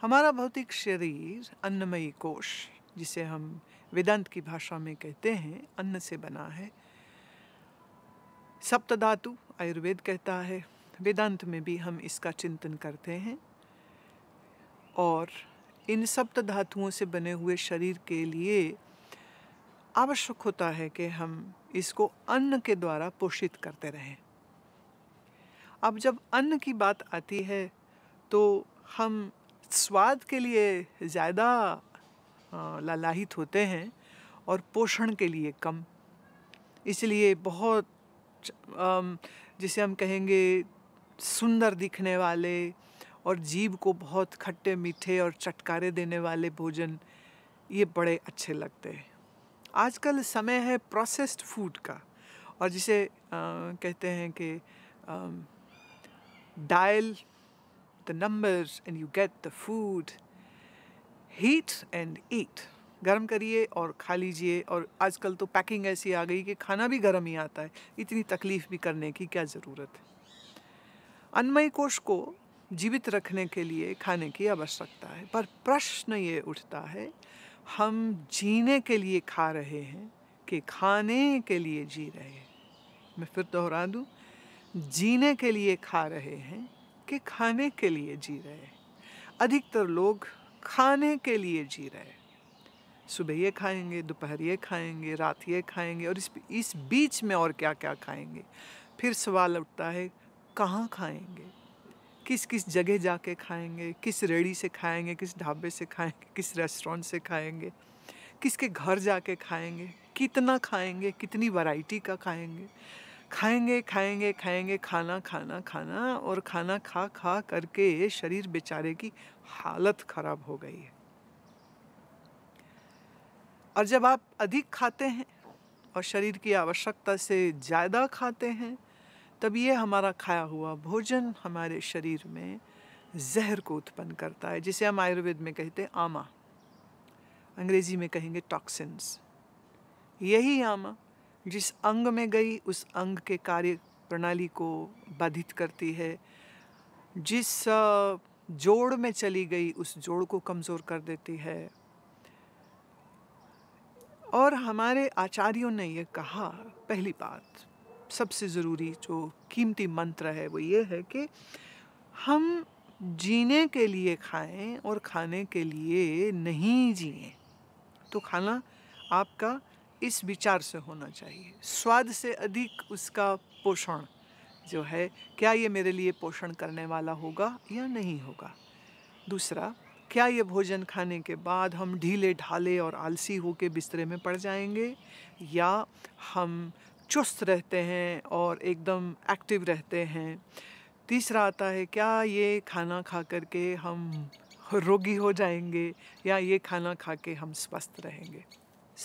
हमारा भौतिक शरीर अन्नमयी कोश जिसे हम वेदांत की भाषा में कहते हैं अन्न से बना है धातु आयुर्वेद कहता है वेदांत में भी हम इसका चिंतन करते हैं और इन सप्त धातुओं से बने हुए शरीर के लिए आवश्यक होता है कि हम इसको अन्न के द्वारा पोषित करते रहें अब जब अन्न की बात आती है तो हम स्वाद के लिए ज़्यादा लालाहित होते हैं और पोषण के लिए कम इसलिए बहुत जिसे हम कहेंगे सुंदर दिखने वाले और जीव को बहुत खट्टे मीठे और चटकारे देने वाले भोजन ये बड़े अच्छे लगते हैं आजकल समय है प्रोसेस्ड फूड का और जिसे आ, कहते हैं कि dial the numbers and you get the food heat and eat गर्म करिए और खा लीजिए और आजकल तो पैकिंग ऐसी आ गई कि खाना भी गर्म ही आता है इतनी तकलीफ़ भी करने की क्या ज़रूरत है अनमय कोश को जीवित रखने के लिए खाने की आवश्यकता है पर प्रश्न ये उठता है हम जीने के लिए खा रहे हैं कि खाने के लिए जी रहे हैं मैं फिर दोहरा दूँ जीने के लिए खा रहे हैं के खाने के लिए जी रहे हैं अधिकतर लोग खाने के लिए जी रहे हैं सुबह ये खाएंगे दोपहर ये खाएंगे रात ये खाएंगे और इस इस बीच में और क्या क्या खाएंगे फिर सवाल उठता है कहाँ खाएंगे किस किस जगह जाके खाएंगे किस रेडी से खाएंगे किस ढाबे से खाएंगे किस रेस्टोरेंट से खाएंगे किसके घर जाके खाएंगे कितना खाएंगे कितनी वैरायटी का खाएंगे खाएंगे खाएंगे खाएंगे खाना खाना खाना और खाना खा खा करके शरीर बेचारे की हालत खराब हो गई है और जब आप अधिक खाते हैं और शरीर की आवश्यकता से ज़्यादा खाते हैं तब ये हमारा खाया हुआ भोजन हमारे शरीर में जहर को उत्पन्न करता है जिसे हम आयुर्वेद में कहते हैं आमा अंग्रेज़ी में कहेंगे टॉक्सिन्स यही आमा जिस अंग में गई उस अंग के कार्य प्रणाली को बाधित करती है जिस जोड़ में चली गई उस जोड़ को कमज़ोर कर देती है और हमारे आचार्यों ने यह कहा पहली बात सबसे ज़रूरी जो कीमती मंत्र है वो ये है कि हम जीने के लिए खाएं और खाने के लिए नहीं जिए तो खाना आपका इस विचार से होना चाहिए स्वाद से अधिक उसका पोषण जो है क्या ये मेरे लिए पोषण करने वाला होगा या नहीं होगा दूसरा क्या ये भोजन खाने के बाद हम ढीले ढाले और आलसी होकर बिस्तरे में पड़ जाएंगे या हम चुस्त रहते हैं और एकदम एक्टिव रहते हैं तीसरा आता है क्या ये खाना खा कर के हम रोगी हो जाएंगे या ये खाना खा के हम स्वस्थ रहेंगे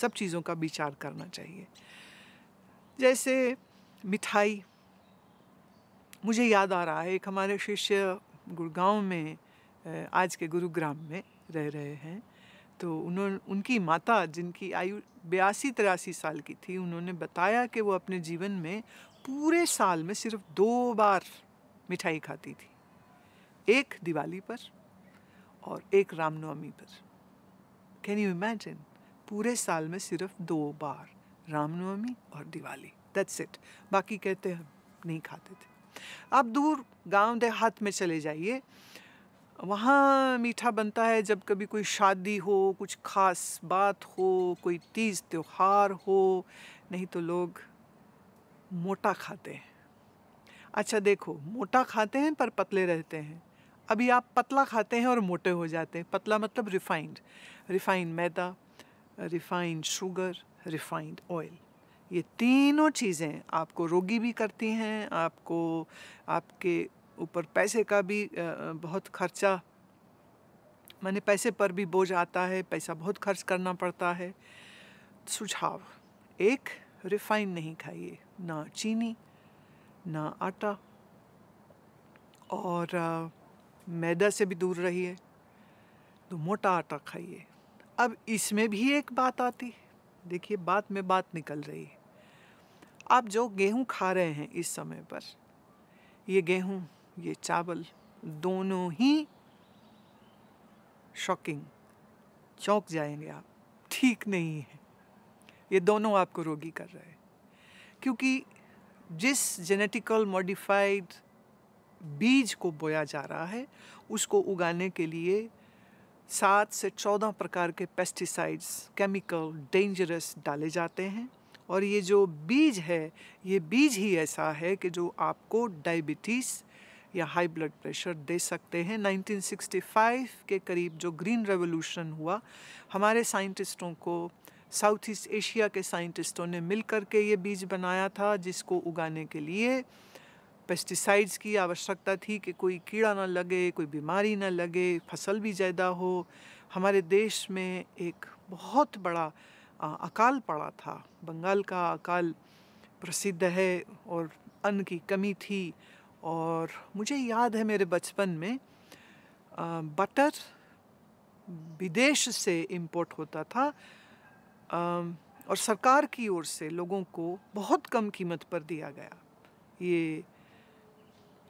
सब चीज़ों का विचार करना चाहिए जैसे मिठाई मुझे याद आ रहा है एक हमारे शिष्य गुड़गांव में आज के गुरुग्राम में रह रहे हैं तो उन्होंने उनकी माता जिनकी आयु बयासी तिरासी साल की थी उन्होंने बताया कि वो अपने जीवन में पूरे साल में सिर्फ दो बार मिठाई खाती थी एक दिवाली पर और एक रामनवमी पर कैन यू इमेजिन पूरे साल में सिर्फ दो बार रामनवमी और दिवाली दैट्स इट बाकी कहते हम नहीं खाते थे आप दूर गांव देहात में चले जाइए वहाँ मीठा बनता है जब कभी कोई शादी हो कुछ खास बात हो कोई तीज त्यौहार हो नहीं तो लोग मोटा खाते हैं अच्छा देखो मोटा खाते हैं पर पतले रहते हैं अभी आप पतला खाते हैं और मोटे हो जाते हैं पतला मतलब रिफाइंड रिफाइंड मैदा रिफाइंड शुगर रिफाइंड ऑयल ये तीनों चीज़ें आपको रोगी भी करती हैं आपको आपके ऊपर पैसे का भी बहुत खर्चा मैंने पैसे पर भी बोझ आता है पैसा बहुत खर्च करना पड़ता है सुझाव एक रिफाइंड नहीं खाइए ना चीनी ना आटा और मैदा से भी दूर रहिए तो मोटा आटा खाइए अब इसमें भी एक बात आती है देखिए बात में बात निकल रही है आप जो गेहूं खा रहे हैं इस समय पर ये गेहूं ये चावल दोनों ही शॉकिंग चौंक जाएंगे आप ठीक नहीं है ये दोनों आपको रोगी कर रहे हैं क्योंकि जिस जेनेटिकल मॉडिफाइड बीज को बोया जा रहा है उसको उगाने के लिए सात से चौदह प्रकार के पेस्टिसाइड्स केमिकल डेंजरस डाले जाते हैं और ये जो बीज है ये बीज ही ऐसा है कि जो आपको डायबिटीज़ या हाई ब्लड प्रेशर दे सकते हैं 1965 के करीब जो ग्रीन रेवोल्यूशन हुआ हमारे साइंटिस्टों को साउथ ईस्ट एशिया के साइंटिस्टों ने मिल कर के ये बीज बनाया था जिसको उगाने के लिए पेस्टिसाइड्स की आवश्यकता थी कि कोई कीड़ा ना लगे कोई बीमारी ना लगे फसल भी ज़्यादा हो हमारे देश में एक बहुत बड़ा आ, अकाल पड़ा था बंगाल का अकाल प्रसिद्ध है और अन्न की कमी थी और मुझे याद है मेरे बचपन में आ, बटर विदेश से इम्पोर्ट होता था आ, और सरकार की ओर से लोगों को बहुत कम कीमत पर दिया गया ये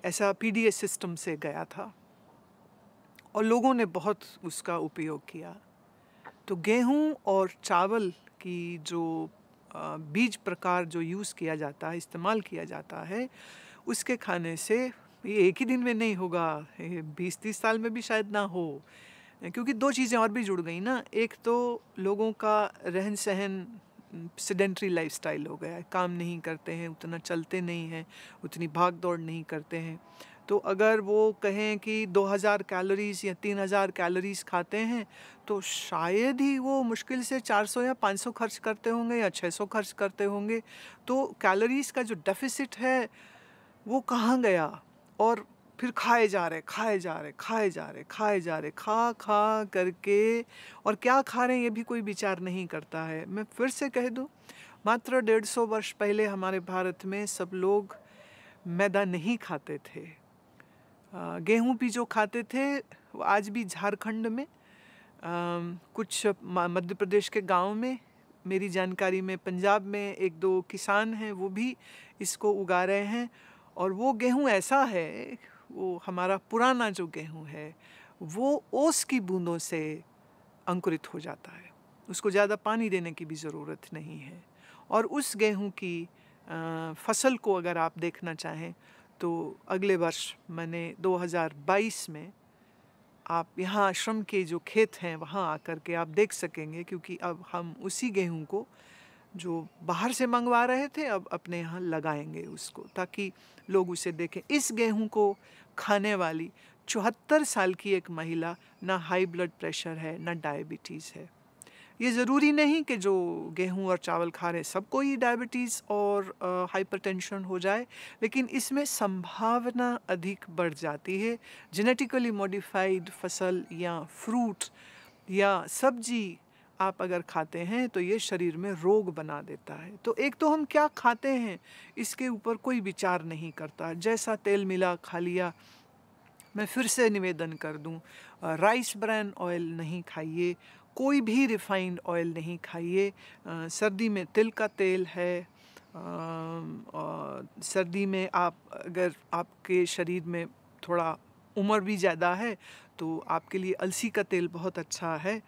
ऐसा पी सिस्टम से गया था और लोगों ने बहुत उसका उपयोग किया तो गेहूं और चावल की जो बीज प्रकार जो यूज़ किया जाता है इस्तेमाल किया जाता है उसके खाने से ये एक ही दिन में नहीं होगा बीस तीस साल में भी शायद ना हो क्योंकि दो चीज़ें और भी जुड़ गई ना एक तो लोगों का रहन सहन सिडेंट्री लाइफ हो गया है काम नहीं करते हैं उतना चलते नहीं हैं उतनी भाग दौड़ नहीं करते हैं तो अगर वो कहें कि 2000 कैलोरीज या 3000 कैलोरीज खाते हैं तो शायद ही वो मुश्किल से 400 या 500 खर्च करते होंगे या 600 खर्च करते होंगे तो कैलोरीज का जो डेफिसिट है वो कहाँ गया और फिर खाए जा रहे खाए जा रहे खाए जा रहे खाए जा रहे खा खा करके और क्या खा रहे हैं ये भी कोई विचार नहीं करता है मैं फिर से कह दूँ मात्र डेढ़ सौ वर्ष पहले हमारे भारत में सब लोग मैदा नहीं खाते थे गेहूं भी जो खाते थे वो आज भी झारखंड में आ, कुछ मध्य प्रदेश के गांव में मेरी जानकारी में पंजाब में एक दो किसान हैं वो भी इसको उगा रहे हैं और वो गेहूं ऐसा है वो हमारा पुराना जो गेहूँ है वो ओस की बूंदों से अंकुरित हो जाता है उसको ज़्यादा पानी देने की भी ज़रूरत नहीं है और उस गेहूँ की फसल को अगर आप देखना चाहें तो अगले वर्ष मैंने 2022 में आप यहाँ आश्रम के जो खेत हैं वहाँ आकर के आप देख सकेंगे क्योंकि अब हम उसी गेहूँ को जो बाहर से मंगवा रहे थे अब अपने यहाँ लगाएंगे उसको ताकि लोग उसे देखें इस गेहूँ को खाने वाली चौहत्तर साल की एक महिला ना हाई ब्लड प्रेशर है ना डायबिटीज़ है ये ज़रूरी नहीं कि जो गेहूं और चावल खा रहे सबको ही डायबिटीज़ और हाइपरटेंशन हो जाए लेकिन इसमें संभावना अधिक बढ़ जाती है जेनेटिकली मॉडिफाइड फसल या फ्रूट या सब्जी आप अगर खाते हैं तो ये शरीर में रोग बना देता है तो एक तो हम क्या खाते हैं इसके ऊपर कोई विचार नहीं करता जैसा तेल मिला खा लिया मैं फिर से निवेदन कर दूं राइस ब्रैन ऑयल नहीं खाइए कोई भी रिफाइंड ऑयल नहीं खाइए सर्दी में तिल का तेल है आ, सर्दी में आप अगर आपके शरीर में थोड़ा उम्र भी ज़्यादा है तो आपके लिए अलसी का तेल बहुत अच्छा है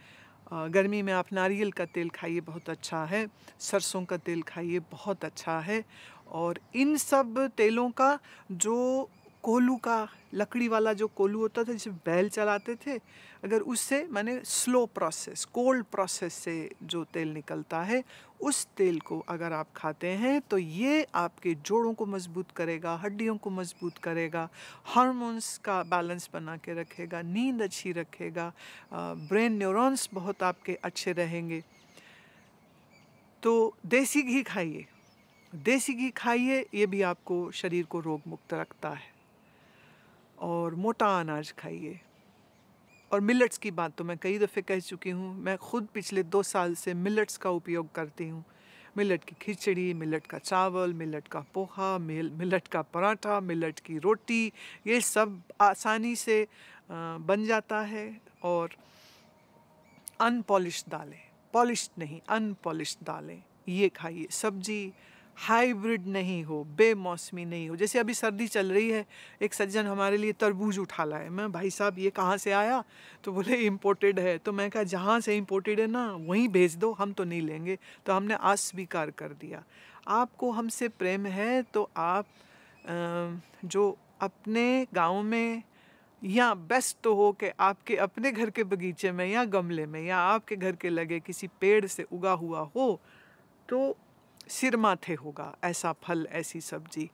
गर्मी में आप नारियल का तेल खाइए बहुत अच्छा है सरसों का तेल खाइए बहुत अच्छा है और इन सब तेलों का जो कोलू का लकड़ी वाला जो कोलू होता था जिसे बैल चलाते थे अगर उससे मैंने स्लो प्रोसेस कोल्ड प्रोसेस से जो तेल निकलता है उस तेल को अगर आप खाते हैं तो ये आपके जोड़ों को मजबूत करेगा हड्डियों को मजबूत करेगा हार्मोन्स का बैलेंस बना के रखेगा नींद अच्छी रखेगा ब्रेन न्यूरॉन्स बहुत आपके अच्छे रहेंगे तो देसी घी खाइए देसी घी खाइए ये भी आपको शरीर को रोग मुक्त रखता है और मोटा अनाज खाइए और मिलट्स की बात तो मैं कई दफ़े कह चुकी हूँ मैं खुद पिछले दो साल से मिलट्स का उपयोग करती हूँ मिलट की खिचड़ी मिलट का चावल मिलट का पोहा मिल मिलट का पराठा मिलट की रोटी ये सब आसानी से बन जाता है और अनपॉलिश दालें पॉलिश नहीं अनपॉलिश दालें ये खाइए सब्जी हाईब्रिड नहीं हो बेमौसमी नहीं हो जैसे अभी सर्दी चल रही है एक सज्जन हमारे लिए तरबूज उठा लाए मैं भाई साहब ये कहाँ से आया तो बोले इम्पोर्टेड है तो मैं कहा जहाँ से इम्पोर्टेड है ना वहीं भेज दो हम तो नहीं लेंगे तो हमने अस्वीकार कर दिया आपको हमसे प्रेम है तो आप जो अपने गाँव में या बेस्ट तो हो कि आपके अपने घर के बगीचे में या गमले में या आपके घर के लगे किसी पेड़ से उगा हुआ हो तो सिर माथे होगा ऐसा फल ऐसी सब्जी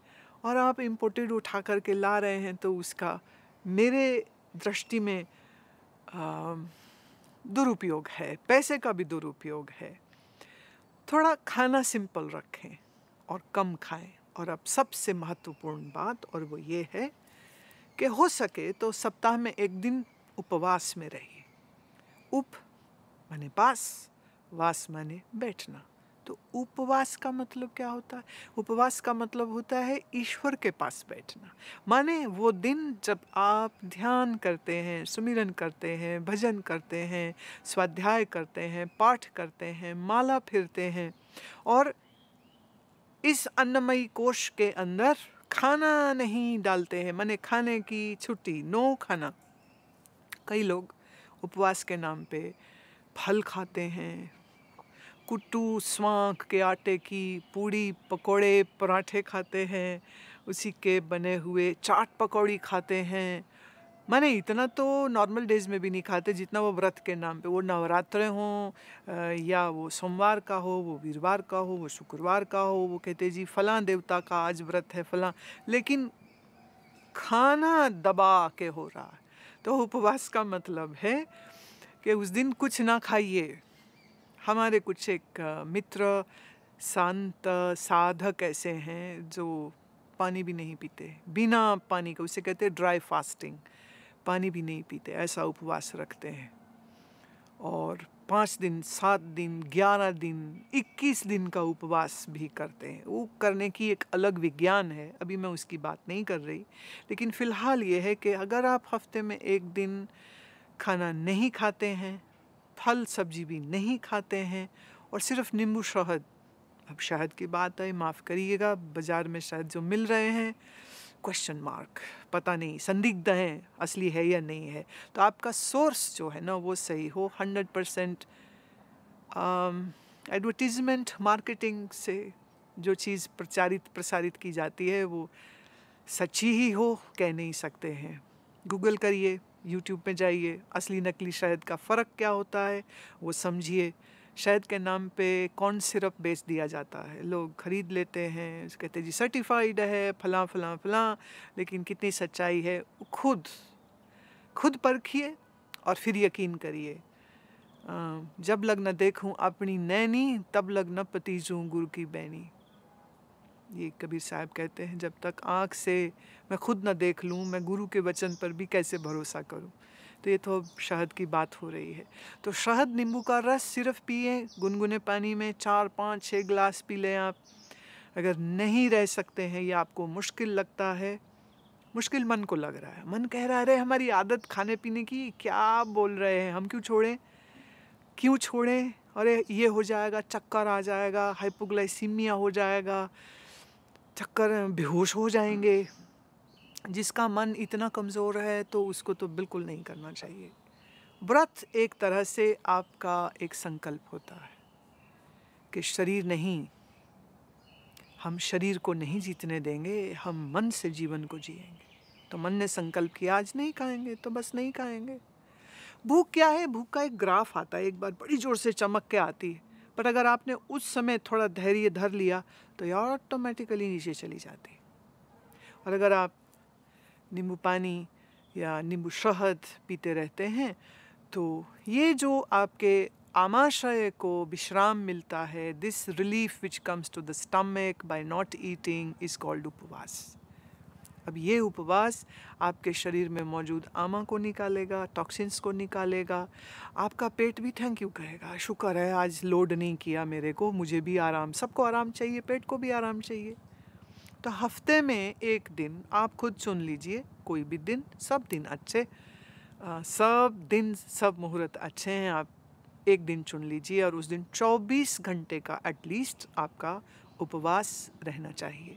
और आप इम्पोर्टेड उठा कर के ला रहे हैं तो उसका मेरे दृष्टि में दुरुपयोग है पैसे का भी दुरुपयोग है थोड़ा खाना सिंपल रखें और कम खाएं और अब सबसे महत्वपूर्ण बात और वो ये है कि हो सके तो सप्ताह में एक दिन उपवास में रहिए उप माने पास वास माने बैठना तो उपवास का मतलब क्या होता है उपवास का मतलब होता है ईश्वर के पास बैठना माने वो दिन जब आप ध्यान करते हैं सुमिरन करते हैं भजन करते हैं स्वाध्याय करते हैं पाठ करते हैं माला फिरते हैं और इस अन्नमयी कोश के अंदर खाना नहीं डालते हैं माने खाने की छुट्टी नो खाना कई लोग उपवास के नाम पे फल खाते हैं कुट्टू स्वांक के आटे की पूड़ी पकोड़े पराठे खाते हैं उसी के बने हुए चाट पकौड़ी खाते हैं माने इतना तो नॉर्मल डेज में भी नहीं खाते जितना वो व्रत के नाम पे वो नवरात्र हो या वो सोमवार का हो वो वीरवार का हो वो शुक्रवार का हो वो कहते जी फलां देवता का आज व्रत है फलां लेकिन खाना दबा के हो रहा है तो उपवास का मतलब है कि उस दिन कुछ ना खाइए हमारे कुछ एक मित्र शांत साधक ऐसे हैं जो पानी भी नहीं पीते बिना पानी का उसे कहते हैं ड्राई फास्टिंग पानी भी नहीं पीते ऐसा उपवास रखते हैं और पाँच दिन सात दिन ग्यारह दिन इक्कीस दिन का उपवास भी करते हैं वो करने की एक अलग विज्ञान है अभी मैं उसकी बात नहीं कर रही लेकिन फ़िलहाल ये है कि अगर आप हफ्ते में एक दिन खाना नहीं खाते हैं फल सब्जी भी नहीं खाते हैं और सिर्फ नींबू शहद अब शहद की बात है माफ़ करिएगा बाज़ार में शहद जो मिल रहे हैं क्वेश्चन मार्क पता नहीं संदिग्ध हैं असली है या नहीं है तो आपका सोर्स जो है ना वो सही हो हंड्रेड परसेंट एडवर्टीजमेंट मार्केटिंग से जो चीज़ प्रचारित प्रसारित की जाती है वो सच्ची ही हो कह नहीं सकते हैं गूगल करिए यूट्यूब पे जाइए असली नकली शहद का फ़र्क क्या होता है वो समझिए शहद के नाम पे कौन सिरप बेच दिया जाता है लोग ख़रीद लेते हैं कहते जी सर्टिफाइड है फलां फलां फलां लेकिन कितनी सच्चाई है खुद खुद परखिए और फिर यकीन करिए जब लग न देखूं अपनी नैनी तब लग न पतीजूं गुरु की बैनी ये कबीर साहब कहते हैं जब तक आँख से मैं खुद ना देख लूँ मैं गुरु के वचन पर भी कैसे भरोसा करूँ तो ये तो शहद की बात हो रही है तो शहद नींबू का रस सिर्फ पिए गुनगुने पानी में चार पाँच छः गिलास पी लें आप अगर नहीं रह सकते हैं या आपको मुश्किल लगता है मुश्किल मन को लग रहा है मन कह रहा है अरे हमारी आदत खाने पीने की क्या बोल रहे हैं हम क्यों छोड़ें क्यों छोड़ें अरे ये हो जाएगा चक्कर आ जाएगा हाइपोग्लाइसीमिया हो जाएगा चक्कर बेहोश हो जाएंगे जिसका मन इतना कमज़ोर है तो उसको तो बिल्कुल नहीं करना चाहिए व्रत एक तरह से आपका एक संकल्प होता है कि शरीर नहीं हम शरीर को नहीं जीतने देंगे हम मन से जीवन को जिएंगे तो मन ने संकल्प किया आज नहीं खाएंगे तो बस नहीं खाएंगे भूख क्या है भूख का एक ग्राफ आता है एक बार बड़ी ज़ोर से चमक के आती है बट अगर आपने उस समय थोड़ा धैर्य धर लिया तो ये ऑटोमेटिकली नीचे चली जाती और अगर आप नींबू पानी या नींबू शहद पीते रहते हैं तो ये जो आपके आमाशय को विश्राम मिलता है this relief which comes to the stomach by not eating is called upvas अब ये उपवास आपके शरीर में मौजूद आमा को निकालेगा टॉक्सिन्स को निकालेगा आपका पेट भी थैंक यू कहेगा शुक्र है आज लोड नहीं किया मेरे को मुझे भी आराम सबको आराम चाहिए पेट को भी आराम चाहिए तो हफ्ते में एक दिन आप खुद चुन लीजिए कोई भी दिन सब दिन अच्छे आ, सब दिन सब मुहूर्त अच्छे हैं आप एक दिन चुन लीजिए और उस दिन 24 घंटे का एटलीस्ट आपका उपवास रहना चाहिए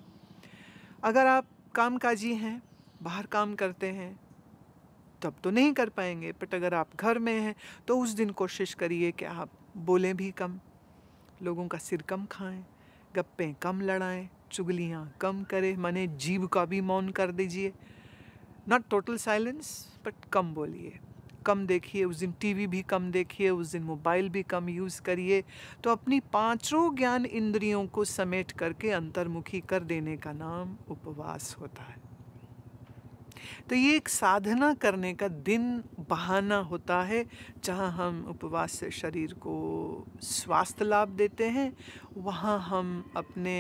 अगर आप काम काजी हैं बाहर काम करते हैं तब तो नहीं कर पाएंगे बट अगर आप घर में हैं तो उस दिन कोशिश करिए कि आप बोलें भी कम लोगों का सिर कम खाएं गप्पें कम लड़ाएं चुगलियाँ कम करें मने जीव का भी मौन कर दीजिए नॉट टोटल साइलेंस बट कम बोलिए कम देखिए उस दिन टीवी भी कम देखिए उस दिन मोबाइल भी कम यूज़ करिए तो अपनी पांचों ज्ञान इंद्रियों को समेट करके अंतर्मुखी कर देने का नाम उपवास होता है तो ये एक साधना करने का दिन बहाना होता है जहाँ हम उपवास से शरीर को स्वास्थ्य लाभ देते हैं वहाँ हम अपने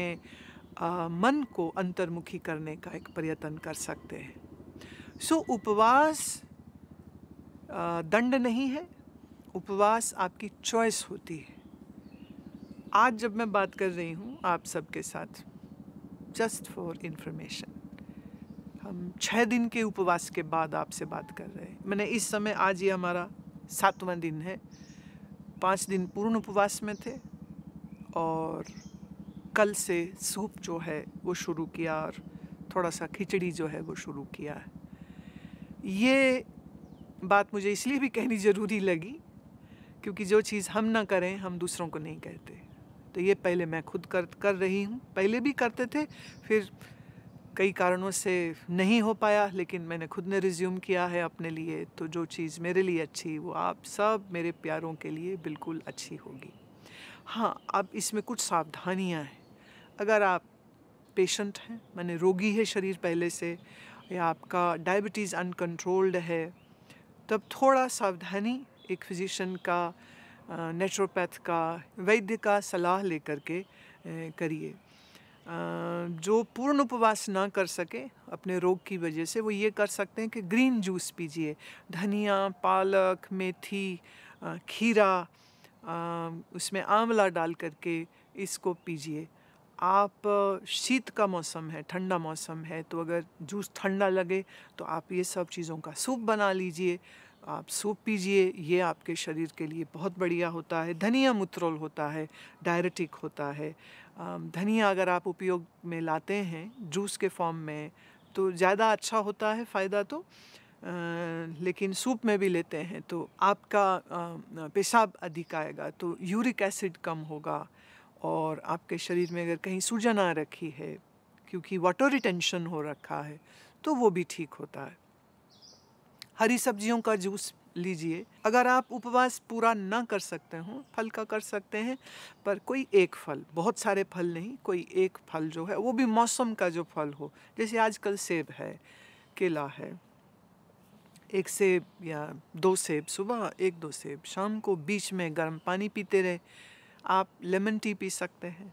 आ, मन को अंतर्मुखी करने का एक प्रयत्न कर सकते हैं सो so, उपवास दंड नहीं है उपवास आपकी चॉइस होती है आज जब मैं बात कर रही हूँ आप सबके साथ जस्ट फॉर इन्फॉर्मेशन हम छः दिन के उपवास के बाद आपसे बात कर रहे हैं मैंने इस समय आज ये हमारा सातवां दिन है पाँच दिन पूर्ण उपवास में थे और कल से सूप जो है वो शुरू किया और थोड़ा सा खिचड़ी जो है वो शुरू किया है ये बात मुझे इसलिए भी कहनी ज़रूरी लगी क्योंकि जो चीज़ हम ना करें हम दूसरों को नहीं कहते तो ये पहले मैं खुद कर कर रही हूँ पहले भी करते थे फिर कई कारणों से नहीं हो पाया लेकिन मैंने खुद ने रिज्यूम किया है अपने लिए तो जो चीज़ मेरे लिए अच्छी वो आप सब मेरे प्यारों के लिए बिल्कुल अच्छी होगी हाँ अब इसमें कुछ सावधानियाँ हैं अगर आप पेशेंट हैं मैंने रोगी है शरीर पहले से या आपका डायबिटीज़ अनकंट्रोल्ड है तब थोड़ा सावधानी एक फिजिशियन का नेचुरोपैथ का वैद्य का सलाह लेकर के करिए जो पूर्ण उपवास ना कर सके अपने रोग की वजह से वो ये कर सकते हैं कि ग्रीन जूस पीजिए धनिया पालक मेथी खीरा उसमें आंवला डाल करके इसको पीजिए आप शीत का मौसम है ठंडा मौसम है तो अगर जूस ठंडा लगे तो आप ये सब चीज़ों का सूप बना लीजिए आप सूप पीजिए ये आपके शरीर के लिए बहुत बढ़िया होता है धनिया मुत्रोल होता है डायरेटिक होता है धनिया अगर आप उपयोग में लाते हैं जूस के फॉर्म में तो ज़्यादा अच्छा होता है फ़ायदा तो आ, लेकिन सूप में भी लेते हैं तो आपका पेशाब अधिक आएगा तो यूरिक एसिड कम होगा और आपके शरीर में अगर कहीं सूजन आ रखी है क्योंकि वाटर रिटेंशन हो रखा है तो वो भी ठीक होता है हरी सब्जियों का जूस लीजिए अगर आप उपवास पूरा ना कर सकते हो फल का कर सकते हैं पर कोई एक फल बहुत सारे फल नहीं कोई एक फल जो है वो भी मौसम का जो फल हो जैसे आजकल सेब है केला है एक सेब या दो सेब सुबह एक दो सेब शाम को बीच में गर्म पानी पीते रहे आप लेमन टी पी सकते हैं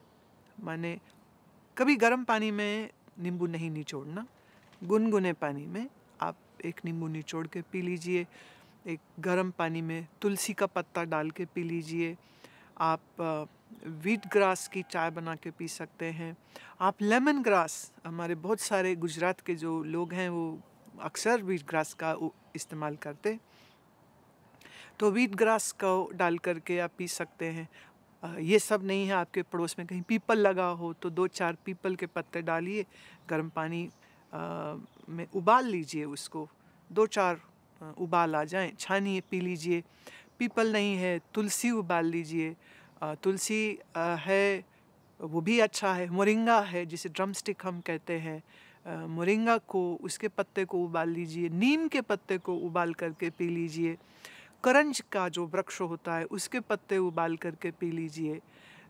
माने कभी गर्म पानी में नींबू नहीं निचोड़ना गुनगुने पानी में एक नींबू निचोड़ के पी लीजिए एक गर्म पानी में तुलसी का पत्ता डाल के पी लीजिए आप वीट ग्रास की चाय बना के पी सकते हैं आप लेमन ग्रास हमारे बहुत सारे गुजरात के जो लोग हैं वो अक्सर वीट ग्रास का इस्तेमाल करते तो वीट ग्रास को डाल करके आप पी सकते हैं ये सब नहीं है आपके पड़ोस में कहीं पीपल लगा हो तो दो चार पीपल के पत्ते डालिए गर्म पानी में उबाल लीजिए उसको दो चार उबाल आ जाए छानिए पी लीजिए पीपल नहीं है तुलसी उबाल लीजिए तुलसी है वो भी अच्छा है मोरिंगा है जिसे ड्रम स्टिक हम कहते हैं मोरिंगा को उसके पत्ते को उबाल लीजिए नीम के पत्ते को उबाल करके पी लीजिए करंज का जो वृक्ष होता है उसके पत्ते उबाल करके पी लीजिए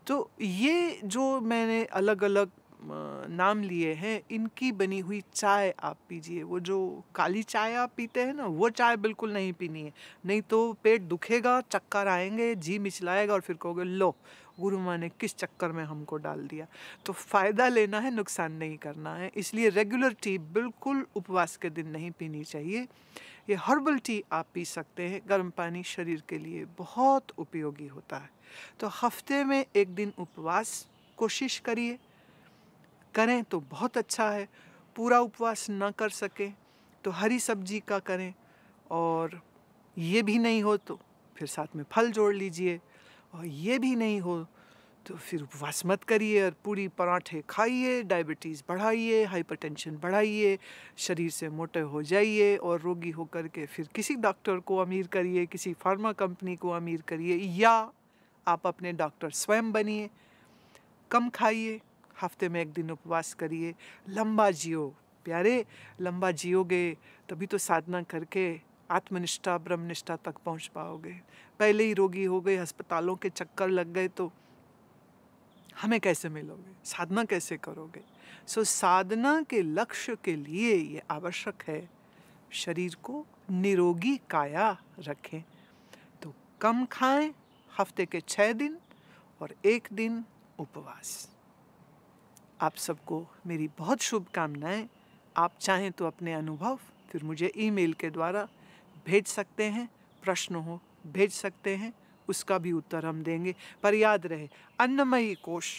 तो ये जो मैंने अलग अलग नाम लिए हैं इनकी बनी हुई चाय आप पीजिए वो जो काली चाय आप पीते हैं ना वो चाय बिल्कुल नहीं पीनी है नहीं तो पेट दुखेगा चक्कर आएंगे जी मिचलाएगा और फिर कहोगे लो गुरु माँ ने किस चक्कर में हमको डाल दिया तो फ़ायदा लेना है नुकसान नहीं करना है इसलिए रेगुलर टी बिल्कुल उपवास के दिन नहीं पीनी चाहिए ये हर्बल टी आप पी सकते हैं गर्म पानी शरीर के लिए बहुत उपयोगी होता है तो हफ्ते में एक दिन उपवास कोशिश करिए करें तो बहुत अच्छा है पूरा उपवास ना कर सकें तो हरी सब्जी का करें और ये भी नहीं हो तो फिर साथ में फल जोड़ लीजिए और ये भी नहीं हो तो फिर उपवास मत करिए और पूरी पराठे खाइए डायबिटीज़ बढ़ाइए हाइपरटेंशन बढ़ाइए शरीर से मोटे हो जाइए और रोगी होकर के फिर किसी डॉक्टर को अमीर करिए किसी फार्मा कंपनी को अमीर करिए या आप अपने डॉक्टर स्वयं बनिए कम खाइए हफ्ते में एक दिन उपवास करिए लंबा जियो प्यारे लंबा जियोगे तभी तो साधना करके आत्मनिष्ठा ब्रह्मनिष्ठा तक पहुंच पाओगे पहले ही रोगी हो गए अस्पतालों के चक्कर लग गए तो हमें कैसे मिलोगे साधना कैसे करोगे सो so, साधना के लक्ष्य के लिए ये आवश्यक है शरीर को निरोगी काया रखें तो कम खाएं हफ्ते के छः दिन और एक दिन उपवास आप सबको मेरी बहुत शुभकामनाएं आप चाहें तो अपने अनुभव फिर मुझे ईमेल के द्वारा भेज सकते हैं प्रश्न हो भेज सकते हैं उसका भी उत्तर हम देंगे पर याद रहे अन्नमयी कोश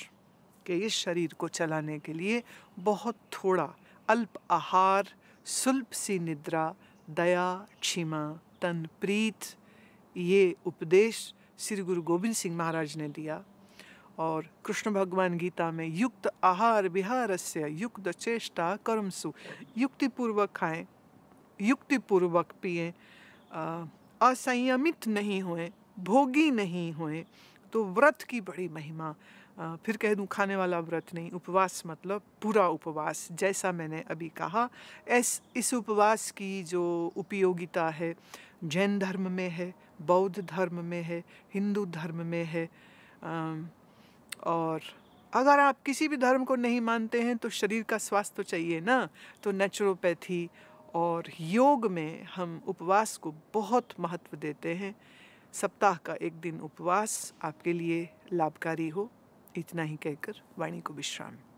के इस शरीर को चलाने के लिए बहुत थोड़ा अल्प आहार सुल्प सी निद्रा दया क्षमा तन प्रीत ये उपदेश श्री गुरु गोविंद सिंह महाराज ने दिया और कृष्ण भगवान गीता में युक्त आहार विहार से युक्त चेष्टा कर्मसु युक्तिपूर्वक खाएं युक्तिपूर्वक पिए असंयमित नहीं हुए भोगी नहीं हुए तो व्रत की बड़ी महिमा आ, फिर कह दूँ खाने वाला व्रत नहीं उपवास मतलब पूरा उपवास जैसा मैंने अभी कहा इस इस उपवास की जो उपयोगिता है जैन धर्म में है बौद्ध धर्म में है हिंदू धर्म में है आ, और अगर आप किसी भी धर्म को नहीं मानते हैं तो शरीर का स्वास्थ्य तो चाहिए ना तो नेचुरोपैथी और योग में हम उपवास को बहुत महत्व देते हैं सप्ताह का एक दिन उपवास आपके लिए लाभकारी हो इतना ही कहकर वाणी को विश्राम